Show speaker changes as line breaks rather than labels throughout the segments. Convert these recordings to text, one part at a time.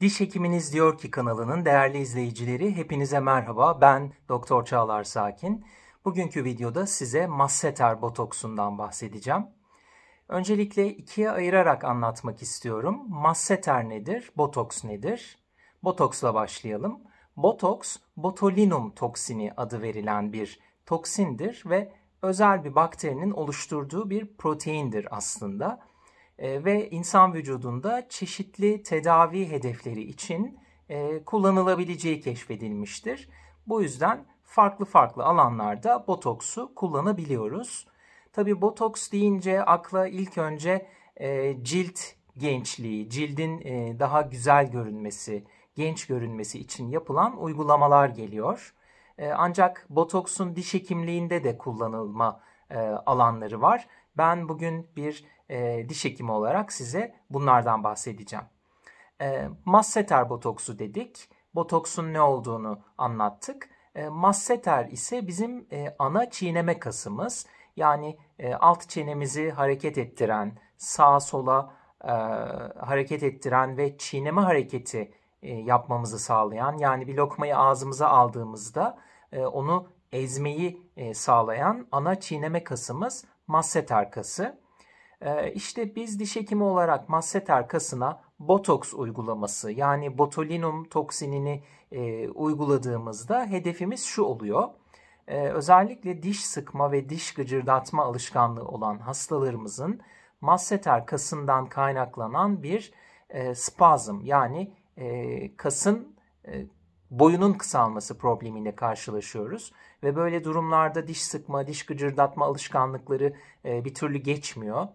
Diş Hekiminiz Diyor Ki kanalının değerli izleyicileri hepinize merhaba. Ben Doktor Çağlar Sakin. Bugünkü videoda size masseter botoksundan bahsedeceğim. Öncelikle ikiye ayırarak anlatmak istiyorum. Masseter nedir? Botoks nedir? Botoksla başlayalım. Botoks, botulinum toksini adı verilen bir toksindir ve özel bir bakterinin oluşturduğu bir proteindir aslında. Ee, ve insan vücudunda çeşitli tedavi hedefleri için e, kullanılabileceği keşfedilmiştir. Bu yüzden farklı farklı alanlarda botoksu kullanabiliyoruz. Tabi botoks deyince akla ilk önce e, cilt gençliği, cildin e, daha güzel görünmesi, genç görünmesi için yapılan uygulamalar geliyor. Ancak botoksun diş hekimliğinde de kullanılma e, alanları var. Ben bugün bir e, diş hekimi olarak size bunlardan bahsedeceğim. E, masseter botoksu dedik. Botoksun ne olduğunu anlattık. E, masseter ise bizim e, ana çiğneme kasımız. Yani e, alt çenemizi hareket ettiren, sağa sola e, hareket ettiren ve çiğneme hareketi e, yapmamızı sağlayan yani bir lokmayı ağzımıza aldığımızda e, onu ezmeyi e, sağlayan ana çiğneme kasımız masseter kası. E, işte biz diş hekimi olarak masseter kasına botoks uygulaması yani botulinum toksinini e, uyguladığımızda hedefimiz şu oluyor. özellikle diş sıkma ve diş gıcırdatma alışkanlığı olan hastalarımızın masseter kasından kaynaklanan bir spazm yani kasın boyunun kısalması problemiyle karşılaşıyoruz. Ve böyle durumlarda diş sıkma, diş gıcırdatma alışkanlıkları e, bir türlü geçmiyor.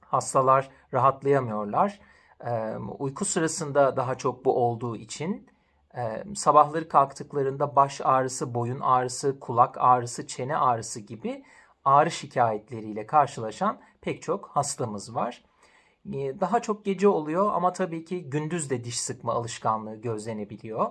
Hastalar rahatlayamıyorlar. E, uyku sırasında daha çok bu olduğu için e, sabahları kalktıklarında baş ağrısı, boyun ağrısı, kulak ağrısı, çene ağrısı gibi ağrı şikayetleriyle karşılaşan pek çok hastamız var. E, daha çok gece oluyor ama tabii ki gündüz de diş sıkma alışkanlığı gözlenebiliyor.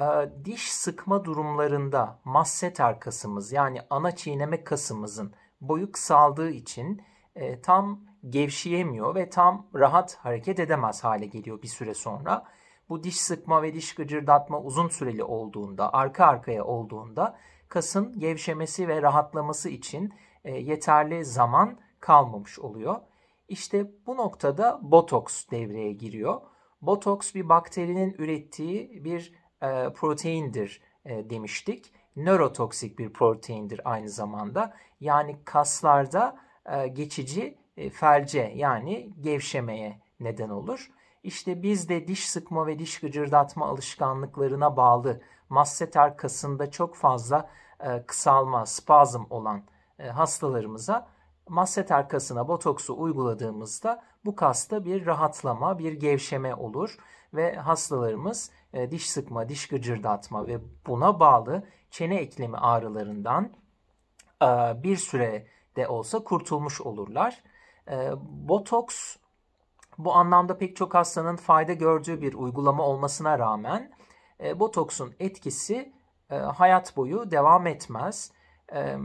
Ee, diş sıkma durumlarında masseter kasımız yani ana çiğneme kasımızın boyu kısaldığı için e, tam gevşeyemiyor ve tam rahat hareket edemez hale geliyor bir süre sonra. Bu diş sıkma ve diş gıcırdatma uzun süreli olduğunda, arka arkaya olduğunda kasın gevşemesi ve rahatlaması için e, yeterli zaman kalmamış oluyor. İşte bu noktada botoks devreye giriyor. Botoks bir bakterinin ürettiği bir e, proteindir e, demiştik. Nörotoksik bir proteindir aynı zamanda. Yani kaslarda e, geçici e, felce yani gevşemeye neden olur. İşte bizde diş sıkma ve diş gıcırdatma alışkanlıklarına bağlı masseter kasında çok fazla e, kısalma, spazm olan e, hastalarımıza masset arkasına botoksu uyguladığımızda bu kasta bir rahatlama, bir gevşeme olur ve hastalarımız e, diş sıkma, diş gıcırdatma ve buna bağlı çene eklemi ağrılarından e, bir süre de olsa kurtulmuş olurlar. E, botoks bu anlamda pek çok hastanın fayda gördüğü bir uygulama olmasına rağmen e, botoksun etkisi e, hayat boyu devam etmez e,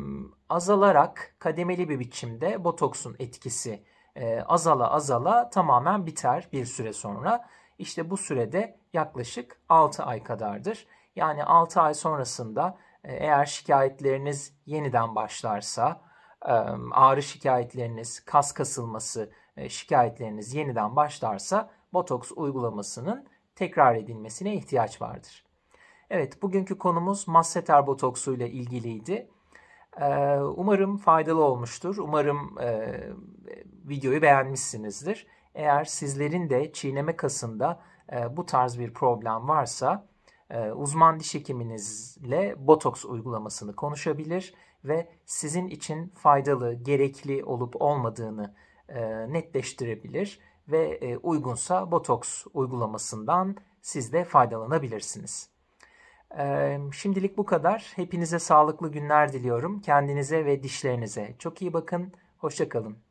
azalarak kademeli bir biçimde botoksun etkisi e, azala azala tamamen biter bir süre sonra. İşte bu sürede yaklaşık 6 ay kadardır. Yani 6 ay sonrasında e, eğer şikayetleriniz yeniden başlarsa, ağrı şikayetleriniz, kas kasılması e, şikayetleriniz yeniden başlarsa botoks uygulamasının tekrar edilmesine ihtiyaç vardır. Evet, bugünkü konumuz masseter botoksu ile ilgiliydi umarım faydalı olmuştur. Umarım e, videoyu beğenmişsinizdir. Eğer sizlerin de çiğneme kasında e, bu tarz bir problem varsa e, uzman diş hekiminizle botoks uygulamasını konuşabilir ve sizin için faydalı, gerekli olup olmadığını e, netleştirebilir ve e, uygunsa botoks uygulamasından siz de faydalanabilirsiniz. Şimdilik bu kadar. Hepinize sağlıklı günler diliyorum. Kendinize ve dişlerinize çok iyi bakın. Hoşçakalın.